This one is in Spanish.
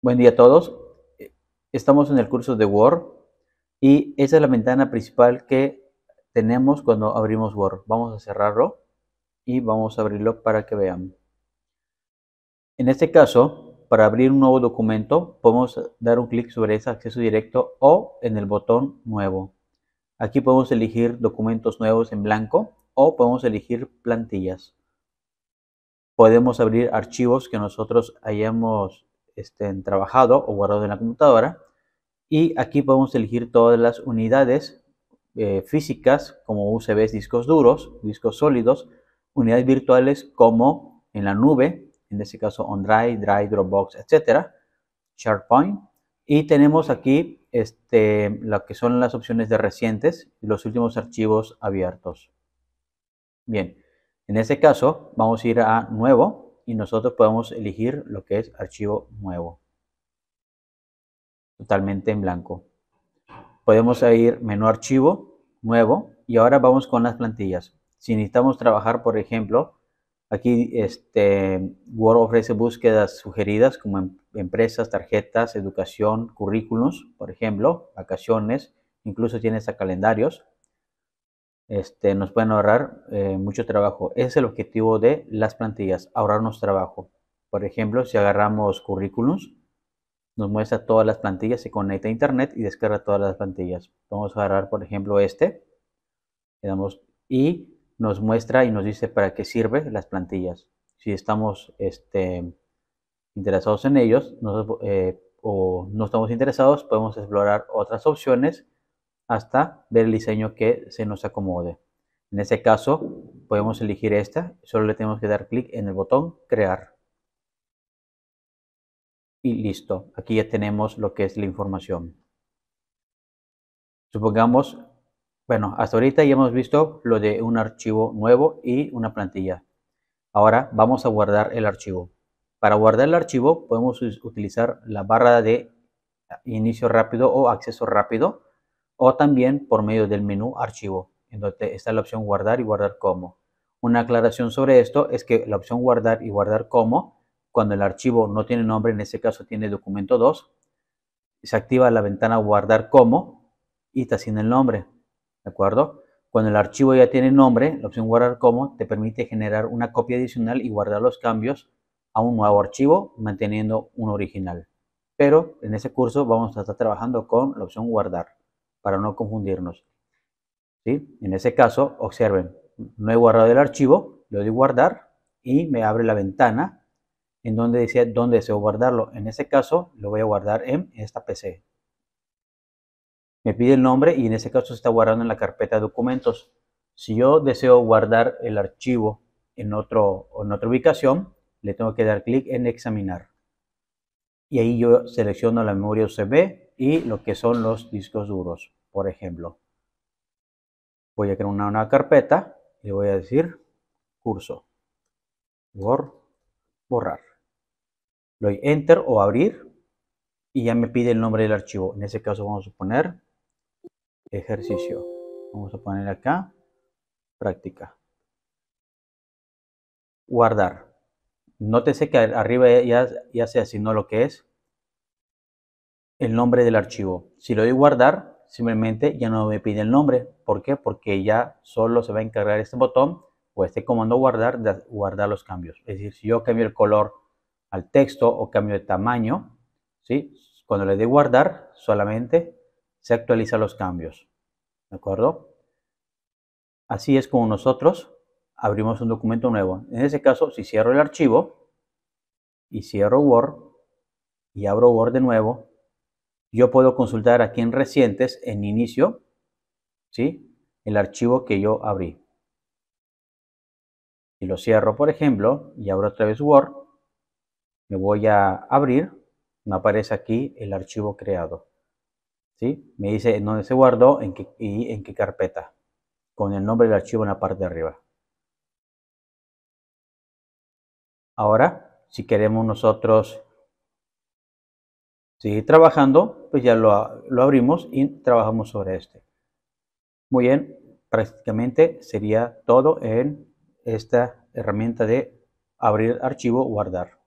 Buen día a todos. Eh, estamos en el curso de Word y esa es la ventana principal que tenemos cuando abrimos Word. Vamos a cerrarlo y vamos a abrirlo para que vean. En este caso, para abrir un nuevo documento, podemos dar un clic sobre ese acceso directo o en el botón nuevo. Aquí podemos elegir documentos nuevos en blanco o podemos elegir plantillas. Podemos abrir archivos que nosotros hayamos estén trabajado o guardado en la computadora. Y aquí podemos elegir todas las unidades eh, físicas como usb discos duros, discos sólidos, unidades virtuales como en la nube, en este caso OnDrive, Drive, Dropbox, etcétera, SharePoint. Y tenemos aquí este, lo que son las opciones de recientes y los últimos archivos abiertos. Bien, en este caso vamos a ir a Nuevo, y nosotros podemos elegir lo que es archivo nuevo. Totalmente en blanco. Podemos ir menú archivo, nuevo y ahora vamos con las plantillas. Si necesitamos trabajar, por ejemplo, aquí este, Word ofrece búsquedas sugeridas como em-, empresas, tarjetas, educación, currículums, por ejemplo, vacaciones, incluso tiene hasta calendarios este, nos pueden ahorrar eh, mucho trabajo. Ese es el objetivo de las plantillas, ahorrarnos trabajo. Por ejemplo, si agarramos currículums, nos muestra todas las plantillas, se conecta a internet y descarga todas las plantillas. Vamos a agarrar, por ejemplo, este. damos y nos muestra y nos dice para qué sirve las plantillas. Si estamos este, interesados en ellos eh, o no estamos interesados, podemos explorar otras opciones hasta ver el diseño que se nos acomode. En este caso, podemos elegir esta, solo le tenemos que dar clic en el botón crear. Y listo, aquí ya tenemos lo que es la información. Supongamos, bueno, hasta ahorita ya hemos visto lo de un archivo nuevo y una plantilla. Ahora vamos a guardar el archivo. Para guardar el archivo podemos utilizar la barra de inicio rápido o acceso rápido o también por medio del menú archivo, en donde está la opción guardar y guardar como. Una aclaración sobre esto es que la opción guardar y guardar como, cuando el archivo no tiene nombre, en este caso tiene documento 2, se activa la ventana guardar como y está sin el nombre, ¿de acuerdo? Cuando el archivo ya tiene nombre, la opción guardar como te permite generar una copia adicional y guardar los cambios a un nuevo archivo manteniendo un original. Pero en ese curso vamos a estar trabajando con la opción guardar para no confundirnos. ¿Sí? En ese caso, observen, no he guardado el archivo, lo doy guardar y me abre la ventana en donde decía dónde deseo guardarlo. En ese caso, lo voy a guardar en esta PC. Me pide el nombre y en ese caso se está guardando en la carpeta de documentos. Si yo deseo guardar el archivo en, otro, en otra ubicación, le tengo que dar clic en examinar. Y ahí yo selecciono la memoria USB y lo que son los discos duros. Por ejemplo, voy a crear una, nueva carpeta y voy a decir curso, Word, borrar. Le doy enter o abrir y ya me pide el nombre del archivo. En ese caso vamos a poner ejercicio. Vamos a poner acá práctica. Guardar. Nótese que arriba ya, ya se asignó lo que es el nombre del archivo. Si lo doy guardar, simplemente ya no me pide el nombre. ¿Por qué? Porque ya solo se va a encargar este botón o este comando guardar de guardar los cambios. Es decir, si yo cambio el color al texto o cambio de tamaño, ¿sí? cuando le doy guardar, solamente se actualizan los cambios. ¿De acuerdo? Así es como nosotros abrimos un documento nuevo. En ese caso, si cierro el archivo y cierro Word y abro Word de nuevo, yo puedo consultar aquí en recientes, en inicio, ¿sí? el archivo que yo abrí. Si lo cierro, por ejemplo, y abro otra vez Word, me voy a abrir, me aparece aquí el archivo creado. ¿sí? Me dice en dónde se guardó y en qué carpeta, con el nombre del archivo en la parte de arriba. Ahora, si queremos nosotros seguir trabajando, pues ya lo, lo abrimos y trabajamos sobre este. Muy bien, prácticamente sería todo en esta herramienta de abrir archivo, guardar.